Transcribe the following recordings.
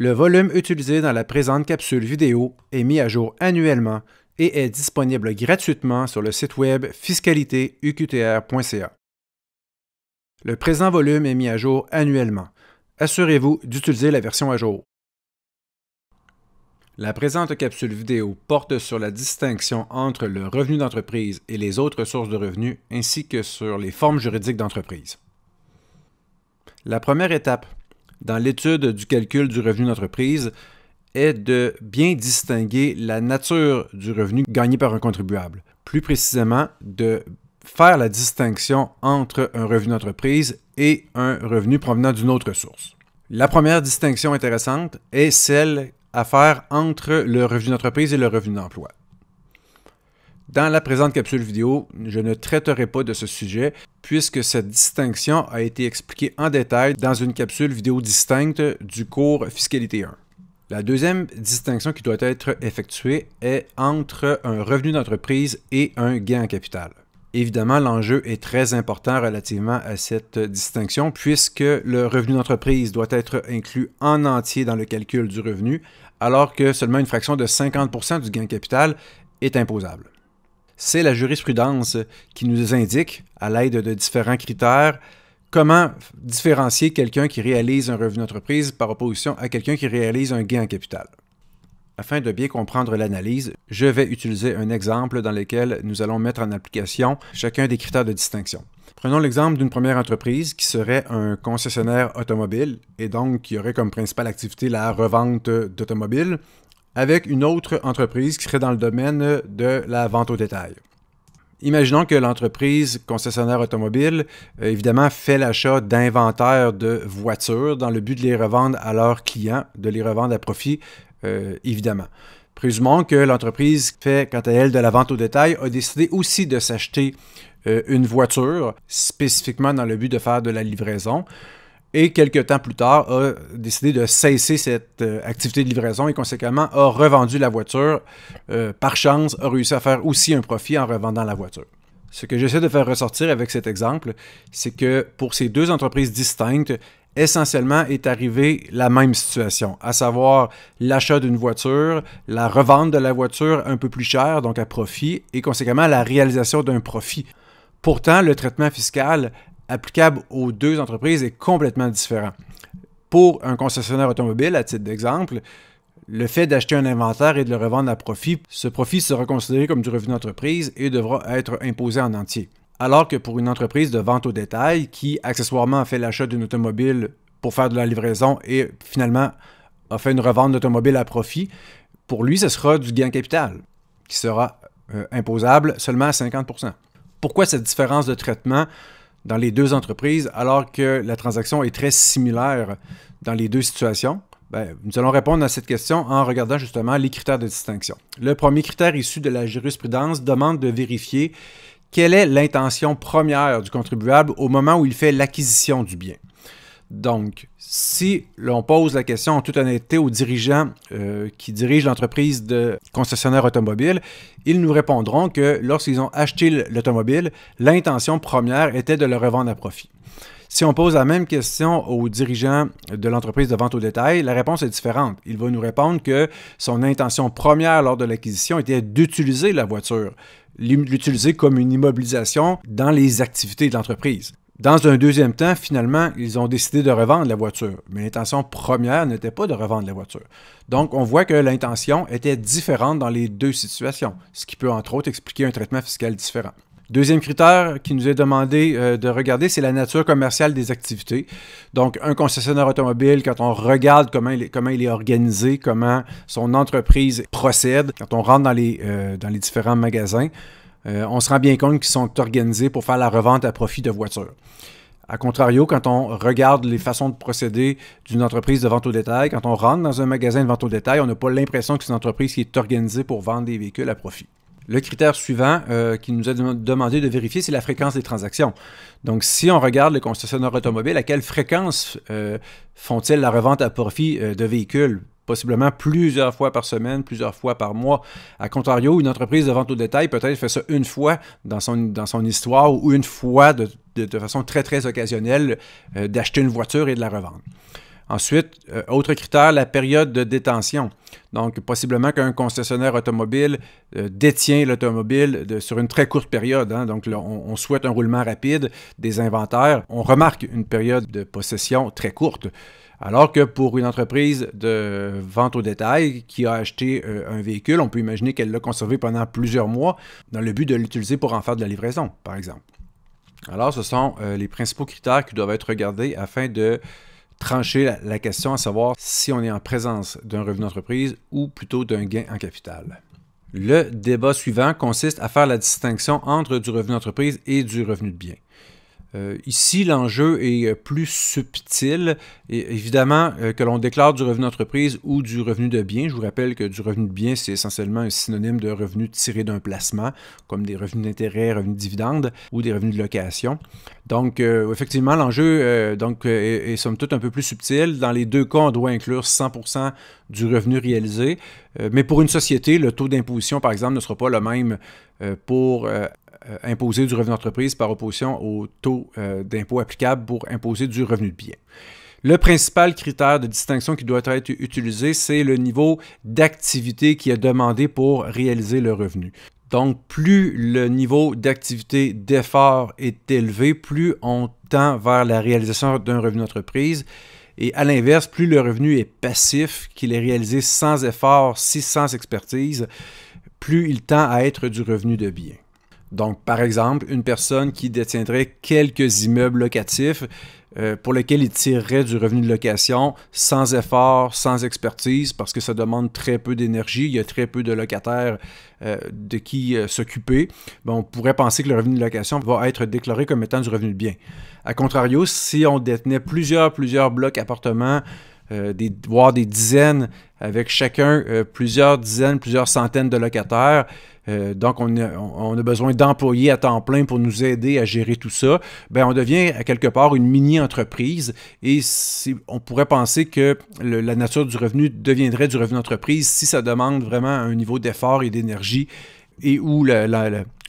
Le volume utilisé dans la présente capsule vidéo est mis à jour annuellement et est disponible gratuitement sur le site web fiscalitéuqtr.ca. Le présent volume est mis à jour annuellement. Assurez-vous d'utiliser la version à jour. La présente capsule vidéo porte sur la distinction entre le revenu d'entreprise et les autres sources de revenus ainsi que sur les formes juridiques d'entreprise. La première étape dans l'étude du calcul du revenu d'entreprise est de bien distinguer la nature du revenu gagné par un contribuable. Plus précisément, de faire la distinction entre un revenu d'entreprise et un revenu provenant d'une autre source. La première distinction intéressante est celle à faire entre le revenu d'entreprise et le revenu d'emploi. Dans la présente capsule vidéo, je ne traiterai pas de ce sujet puisque cette distinction a été expliquée en détail dans une capsule vidéo distincte du cours Fiscalité 1. La deuxième distinction qui doit être effectuée est entre un revenu d'entreprise et un gain en capital. Évidemment, l'enjeu est très important relativement à cette distinction puisque le revenu d'entreprise doit être inclus en entier dans le calcul du revenu alors que seulement une fraction de 50% du gain en capital est imposable c'est la jurisprudence qui nous indique, à l'aide de différents critères, comment différencier quelqu'un qui réalise un revenu d'entreprise par opposition à quelqu'un qui réalise un gain en capital. Afin de bien comprendre l'analyse, je vais utiliser un exemple dans lequel nous allons mettre en application chacun des critères de distinction. Prenons l'exemple d'une première entreprise qui serait un concessionnaire automobile et donc qui aurait comme principale activité la revente d'automobiles avec une autre entreprise qui serait dans le domaine de la vente au détail. Imaginons que l'entreprise concessionnaire automobile, euh, évidemment, fait l'achat d'inventaire de voitures dans le but de les revendre à leurs clients, de les revendre à profit, euh, évidemment. Présumons que l'entreprise fait, quant à elle, de la vente au détail, a décidé aussi de s'acheter euh, une voiture, spécifiquement dans le but de faire de la livraison et quelques temps plus tard a décidé de cesser cette euh, activité de livraison et conséquemment a revendu la voiture. Euh, par chance, a réussi à faire aussi un profit en revendant la voiture. Ce que j'essaie de faire ressortir avec cet exemple, c'est que pour ces deux entreprises distinctes, essentiellement est arrivée la même situation, à savoir l'achat d'une voiture, la revente de la voiture un peu plus chère, donc à profit, et conséquemment la réalisation d'un profit. Pourtant, le traitement fiscal applicable aux deux entreprises est complètement différent. Pour un concessionnaire automobile, à titre d'exemple, le fait d'acheter un inventaire et de le revendre à profit, ce profit sera considéré comme du revenu d'entreprise et devra être imposé en entier. Alors que pour une entreprise de vente au détail qui accessoirement a fait l'achat d'une automobile pour faire de la livraison et finalement a fait une revente d'automobile à profit, pour lui, ce sera du gain capital qui sera euh, imposable seulement à 50 Pourquoi cette différence de traitement dans les deux entreprises, alors que la transaction est très similaire dans les deux situations? Ben, nous allons répondre à cette question en regardant justement les critères de distinction. Le premier critère issu de la jurisprudence demande de vérifier quelle est l'intention première du contribuable au moment où il fait l'acquisition du bien. Donc, si l'on pose la question en toute honnêteté aux dirigeants euh, qui dirigent l'entreprise de concessionnaire automobile, ils nous répondront que lorsqu'ils ont acheté l'automobile, l'intention première était de le revendre à profit. Si on pose la même question aux dirigeants de l'entreprise de vente au détail, la réponse est différente. Il va nous répondre que son intention première lors de l'acquisition était d'utiliser la voiture, l'utiliser comme une immobilisation dans les activités de l'entreprise. Dans un deuxième temps, finalement, ils ont décidé de revendre la voiture, mais l'intention première n'était pas de revendre la voiture. Donc, on voit que l'intention était différente dans les deux situations, ce qui peut entre autres expliquer un traitement fiscal différent. Deuxième critère qui nous est demandé euh, de regarder, c'est la nature commerciale des activités. Donc, un concessionnaire automobile, quand on regarde comment il est, organisé, comment son entreprise procède, quand on rentre dans les euh, différents magasins, euh, on se rend bien compte qu'ils sont organisés pour faire la revente à profit de voitures. A contrario, quand on regarde les façons de procéder d'une entreprise de vente au détail, quand on rentre dans un magasin de vente au détail, on n'a pas l'impression que c'est une entreprise qui est organisée pour vendre des véhicules à profit. Le critère suivant euh, qui nous a demandé de vérifier, c'est la fréquence des transactions. Donc, si on regarde les concessionnaires automobile, à quelle fréquence euh, font-ils la revente à profit de véhicules possiblement plusieurs fois par semaine, plusieurs fois par mois. À contrario, une entreprise de vente au détail peut-être fait ça une fois dans son, dans son histoire ou une fois de, façon très, très occasionnelle euh, d'acheter une voiture et de la revendre. Ensuite, euh, autre critère, la période de détention. Donc, possiblement qu'un concessionnaire automobile euh, détient l'automobile sur une très courte période. Hein. Donc, on, souhaite un roulement rapide des inventaires. On remarque une période de possession très courte. Alors que pour une entreprise de vente au détail qui a acheté euh, un véhicule, on peut imaginer qu'elle l'a conservé pendant plusieurs mois dans le but de l'utiliser pour en faire de la livraison, par exemple. Alors, ce sont les principaux critères qui doivent être regardés afin de trancher la, question à savoir si on est en présence d'un revenu d'entreprise ou plutôt d'un gain en capital. Le débat suivant consiste à faire la distinction entre du revenu d'entreprise et du revenu de bien. Euh, ici, l'enjeu est euh, plus subtil. évidemment, euh, que l'on déclare du revenu d'entreprise ou du revenu de bien, je vous rappelle que du revenu de bien, c'est essentiellement un synonyme de revenu tiré d'un placement, comme des revenus d'intérêt, revenus de dividendes ou des revenus de location. Donc, effectivement, l'enjeu donc est, somme toute un peu plus subtil. Dans les deux cas, on doit inclure 100% du revenu réalisé. mais pour une société, le taux d'imposition, par exemple, ne sera pas le même pour euh, imposer du revenu d'entreprise par opposition au taux euh, d'impôt applicable pour imposer du revenu de bien. Le principal critère de distinction qui doit être utilisé, c'est le niveau d'activité qui est demandé pour réaliser le revenu. Donc, plus le niveau d'activité d'effort est élevé, plus on tend vers la réalisation d'un revenu d'entreprise. Et à l'inverse, plus le revenu est passif, qu'il est réalisé sans effort, si sans expertise, plus il tend à être du revenu de bien. Donc, par exemple, une personne qui détiendrait quelques immeubles locatifs euh, pour lesquels il tirerait du revenu de location sans effort, sans expertise, parce que ça demande très peu d'énergie, il y a très peu de locataires euh, de qui euh, s'occuper. Ben, on pourrait penser que le revenu de location va être déclaré comme étant du revenu de bien. A contrario, si on détenait plusieurs, plusieurs blocs appartements, euh, des, voire des dizaines, avec chacun euh, plusieurs dizaines, plusieurs centaines de locataires. Euh, donc, on a, besoin d'employés à temps plein pour nous aider à gérer tout ça. Bien, on devient à quelque part une mini-entreprise et on pourrait penser que la nature du revenu deviendrait du revenu d'entreprise si ça demande vraiment un niveau d'effort et d'énergie et où la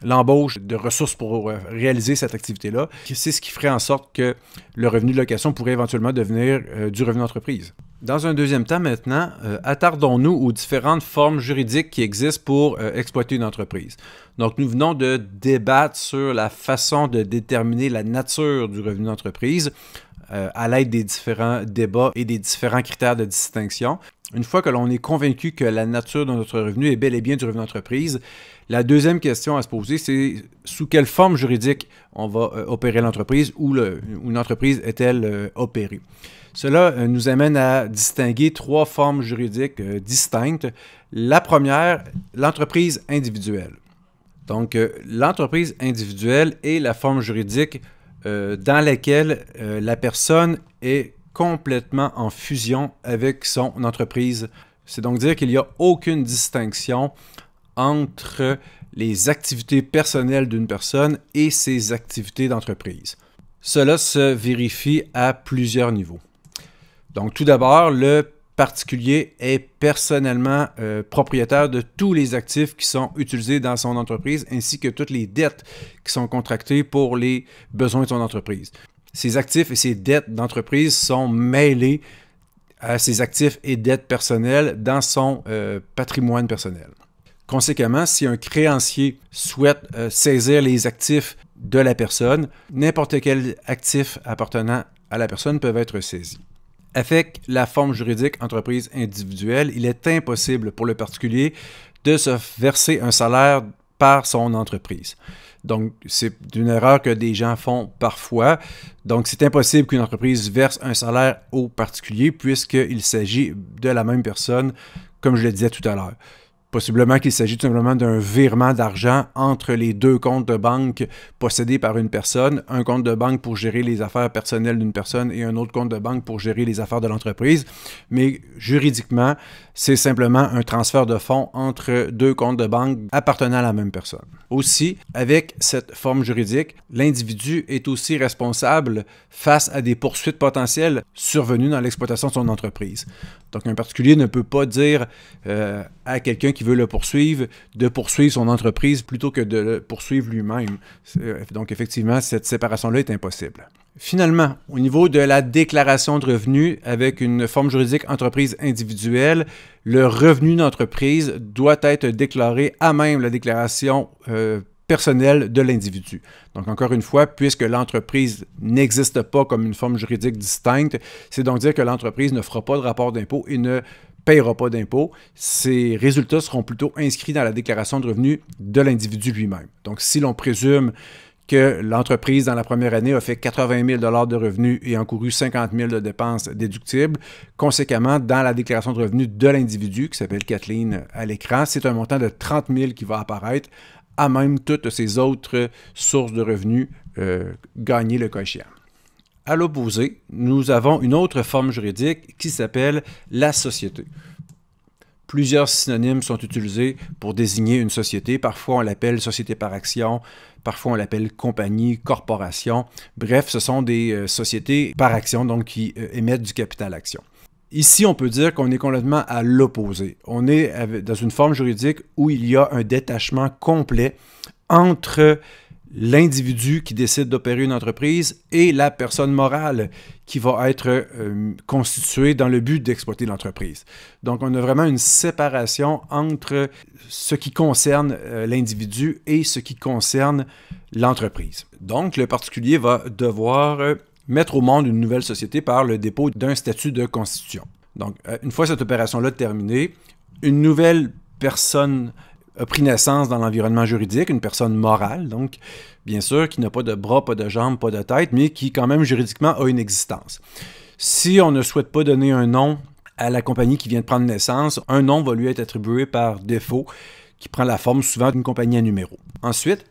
l'embauche de ressources pour euh, réaliser cette activité-là. C'est ce qui ferait en sorte que le revenu de location pourrait éventuellement devenir euh, du revenu d'entreprise. Dans un deuxième temps maintenant, euh, attardons-nous aux différentes formes juridiques qui existent pour exploiter une entreprise. Donc nous venons de débattre sur la façon de déterminer la nature du revenu d'entreprise. Euh, à l'aide des différents débats et des différents critères de distinction. Une fois que l'on est convaincu que la nature de notre revenu est bel et bien du revenu d'entreprise, la deuxième question à se poser, c'est sous quelle forme juridique on va euh, opérer l'entreprise ou une entreprise est-elle euh, opérée. Cela nous amène à distinguer trois formes juridiques distinctes. La première, l'entreprise individuelle. Donc, l'entreprise individuelle est la forme juridique euh, dans laquelle euh, la personne est complètement en fusion avec son entreprise. C'est donc dire qu'il n'y a aucune distinction entre les activités personnelles d'une personne et ses activités d'entreprise. Cela se vérifie à plusieurs niveaux. Donc tout d'abord, le particulier est personnellement euh, propriétaire de tous les actifs qui sont utilisés dans son entreprise ainsi que toutes les dettes qui sont contractées pour les besoins de son entreprise. Ces actifs et ses dettes d'entreprise sont mêlés à ses actifs et dettes personnelles dans son euh, patrimoine personnel. Conséquemment, si un créancier souhaite euh, saisir les actifs de la personne, n'importe quel actif appartenant à la personne peut être saisi. Avec la forme juridique entreprise individuelle, il est impossible pour le particulier de se verser un salaire par son entreprise. Donc, c'est une erreur que des gens font parfois. Donc, c'est impossible qu'une entreprise verse un salaire au particulier puisqu'il s'agit de la même personne, comme je le disais tout à l'heure. Possiblement qu'il s'agit tout simplement d'un virement d'argent entre les deux comptes de banque possédés par une personne, un compte de banque pour gérer les affaires personnelles d'une personne et un autre compte de banque pour gérer les affaires de l'entreprise. Mais juridiquement, c'est simplement un transfert de fonds entre deux comptes de banque appartenant à la même personne. Aussi, avec cette forme juridique, l'individu est aussi responsable face à des poursuites potentielles survenues dans l'exploitation de son entreprise. Donc un particulier ne peut pas dire euh, à quelqu'un qui veut le poursuivre de poursuivre son entreprise plutôt que de le poursuivre lui-même. Euh, donc effectivement, cette séparation-là est impossible. Finalement, au niveau de la déclaration de revenus avec une forme juridique entreprise individuelle, le revenu d'entreprise doit être déclaré à même la déclaration euh, personnelle de l'individu. Donc, encore une fois, puisque l'entreprise n'existe pas comme une forme juridique distincte, c'est donc dire que l'entreprise ne fera pas de rapport d'impôt et ne paiera pas d'impôts, ces résultats seront plutôt inscrits dans la déclaration de revenus de l'individu lui-même. Donc, si l'on présume que l'entreprise, dans la première année, a fait 80 000 de revenus et encouru 50 000 de dépenses déductibles. Conséquemment, dans la déclaration de revenus de l'individu, qui s'appelle Kathleen à l'écran, c'est un montant de 30 000 qui va apparaître, à même toutes ces autres sources de revenus euh, gagnées le cas à l'opposé, nous avons une autre forme juridique qui s'appelle la société. Plusieurs synonymes sont utilisés pour désigner une société. Parfois, on l'appelle société par action, parfois, on l'appelle compagnie, corporation. Bref, ce sont des euh, sociétés par action, donc qui euh, émettent du capital action. Ici, on peut dire qu'on est complètement à l'opposé. On est dans une forme juridique où il y a un détachement complet entre l'individu qui décide d'opérer une entreprise et la personne morale qui va être euh, constituée dans le but d'exploiter l'entreprise. Donc, on a vraiment une séparation entre ce qui concerne euh, l'individu et ce qui concerne l'entreprise. Donc, le particulier va devoir euh, mettre au monde une nouvelle société par le dépôt d'un statut de constitution. Donc, une fois cette opération-là terminée, une nouvelle personne a pris naissance dans l'environnement juridique, une personne morale, donc bien sûr, qui n'a pas de bras, pas de jambes, pas de tête, mais qui quand même juridiquement a une existence. Si on ne souhaite pas donner un nom à la compagnie qui vient de prendre naissance, un nom va lui être attribué par défaut, qui prend la forme souvent d'une compagnie à numéro. Ensuite,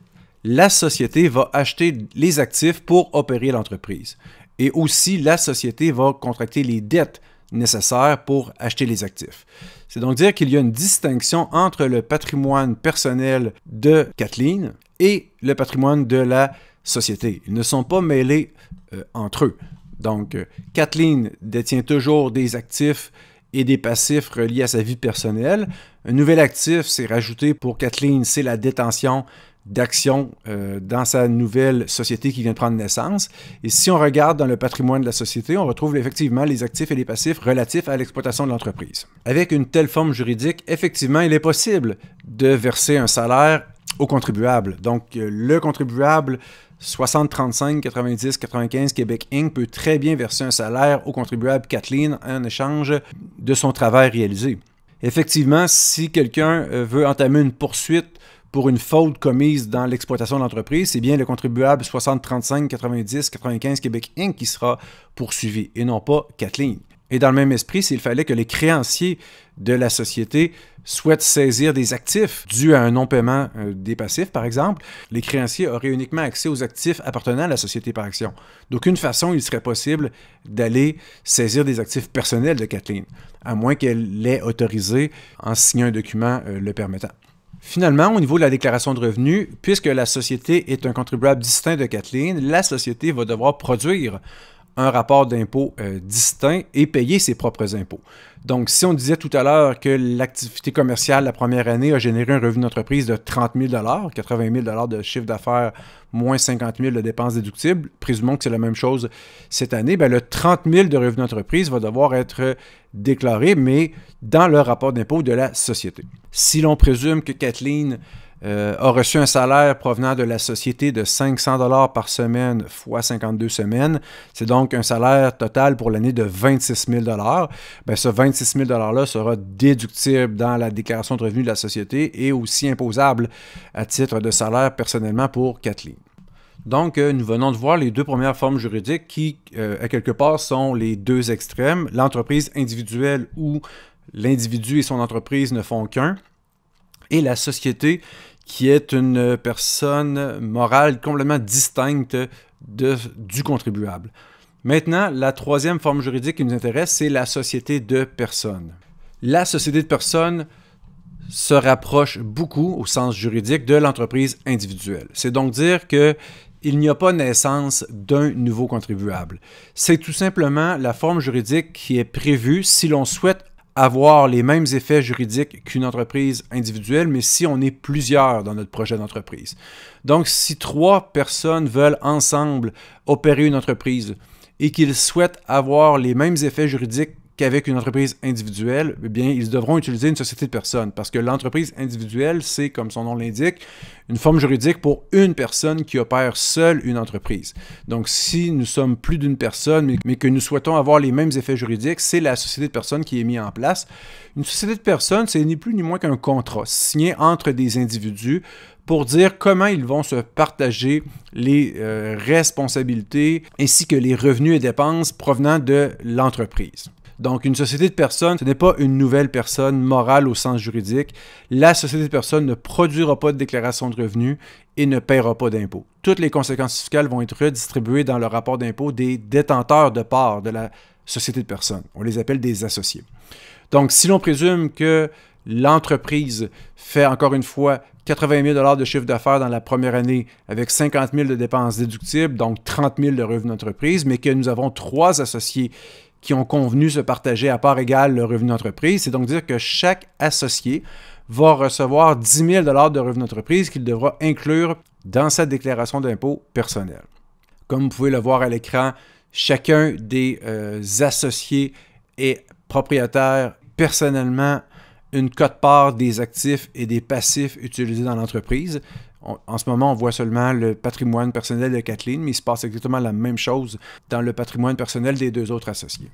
la société va acheter les actifs pour opérer l'entreprise. Et aussi, la société va contracter les dettes nécessaires pour acheter les actifs. C'est donc dire qu'il y a une distinction entre le patrimoine personnel de Kathleen et le patrimoine de la société. Ils ne sont pas mêlés euh, entre eux. Donc, euh, Kathleen détient toujours des actifs et des passifs reliés à sa vie personnelle. Un nouvel actif s'est rajouté pour Kathleen, c'est la détention d'action euh, dans sa nouvelle société qui vient de prendre naissance. Et si on regarde dans le patrimoine de la société, on retrouve effectivement les actifs et les passifs relatifs à l'exploitation de l'entreprise. Avec une telle forme juridique, effectivement, il est possible de verser un salaire au contribuable. Donc, euh, le contribuable 6035 90, 95 Québec Inc. peut très bien verser un salaire au contribuable Kathleen en échange de son travail réalisé. Effectivement, si quelqu'un euh, veut entamer une poursuite pour une faute commise dans l'exploitation de l'entreprise, c'est bien le contribuable 60359095 90 95 Québec Inc. qui sera poursuivi et non pas Kathleen. Et dans le même esprit, s'il fallait que les créanciers de la société souhaitent saisir des actifs dus à un non-paiement euh, des passifs, par exemple, les créanciers auraient uniquement accès aux actifs appartenant à la société par action. D'aucune façon, il serait possible d'aller saisir des actifs personnels de Kathleen, à moins qu'elle l'ait autorisé en signant un document euh, le permettant. Finalement, au niveau de la déclaration de revenus, puisque la société est un contribuable distinct de Kathleen, la société va devoir produire un rapport d'impôt euh, distinct et payer ses propres impôts. Donc, si on disait tout à l'heure que l'activité commerciale la première année a généré un revenu d'entreprise de 30 000 80 000 de chiffre d'affaires, moins 50 000 de dépenses déductibles, présumons que c'est la même chose cette année, bien, le 30 000 de revenu d'entreprise va devoir être déclaré, mais dans le rapport d'impôt de la société. Si l'on présume que Kathleen euh, a reçu un salaire provenant de la société de 500 dollars par semaine fois 52 semaines. C'est donc un salaire total pour l'année de 26 000 dollars. Ben, ce 26 000 $-là sera déductible dans la déclaration de revenus de la société et aussi imposable à titre de salaire personnellement pour Kathleen. Donc, euh, nous venons de voir les deux premières formes juridiques qui, euh, à quelque part, sont les deux extrêmes, l'entreprise individuelle où l'individu et son entreprise ne font qu'un, et la société qui est une personne morale complètement distincte du contribuable. Maintenant, la troisième forme juridique qui nous intéresse, c'est la société de personnes. La société de personnes se rapproche beaucoup au sens juridique de l'entreprise individuelle. C'est donc dire que il n'y a pas naissance d'un nouveau contribuable. C'est tout simplement la forme juridique qui est prévue si l'on souhaite avoir les mêmes effets juridiques qu'une entreprise individuelle, mais si on est plusieurs dans notre projet d'entreprise. Donc, si trois personnes veulent ensemble opérer une entreprise et qu'ils souhaitent avoir les mêmes effets juridiques avec une entreprise individuelle, eh bien, ils devront utiliser une société de personnes parce que l'entreprise individuelle, c'est, comme son nom l'indique, une forme juridique pour une personne qui opère seule une entreprise. Donc, si nous sommes plus d'une personne, mais, que nous souhaitons avoir les mêmes effets juridiques, c'est la société de personnes qui est mise en place. Une société de personnes, c'est ni plus ni moins qu'un contrat signé entre des individus pour dire comment ils vont se partager les euh, responsabilités ainsi que les revenus et dépenses provenant de l'entreprise. Donc, une société de personnes, ce n'est pas une nouvelle personne morale au sens juridique. La société de personnes ne produira pas de déclaration de revenus et ne paiera pas d'impôts. Toutes les conséquences fiscales vont être redistribuées dans le rapport d'impôt des détenteurs de parts de la société de personnes. On les appelle des associés. Donc, si l'on présume que l'entreprise fait encore une fois 80 000 de chiffre d'affaires dans la première année avec 50 000 de dépenses déductibles, donc 30 000 de revenus d'entreprise, mais que nous avons trois associés qui ont convenu se partager à part égale le revenu d'entreprise. C'est donc dire que chaque associé va recevoir 10 000 de revenu d'entreprise qu'il devra inclure dans sa déclaration d'impôt personnel. Comme vous pouvez le voir à l'écran, chacun des euh, associés est propriétaire personnellement une cote-part des actifs et des passifs utilisés dans l'entreprise en ce moment, on voit seulement le patrimoine personnel de Kathleen, mais il se passe exactement la même chose dans le patrimoine personnel des deux autres associés.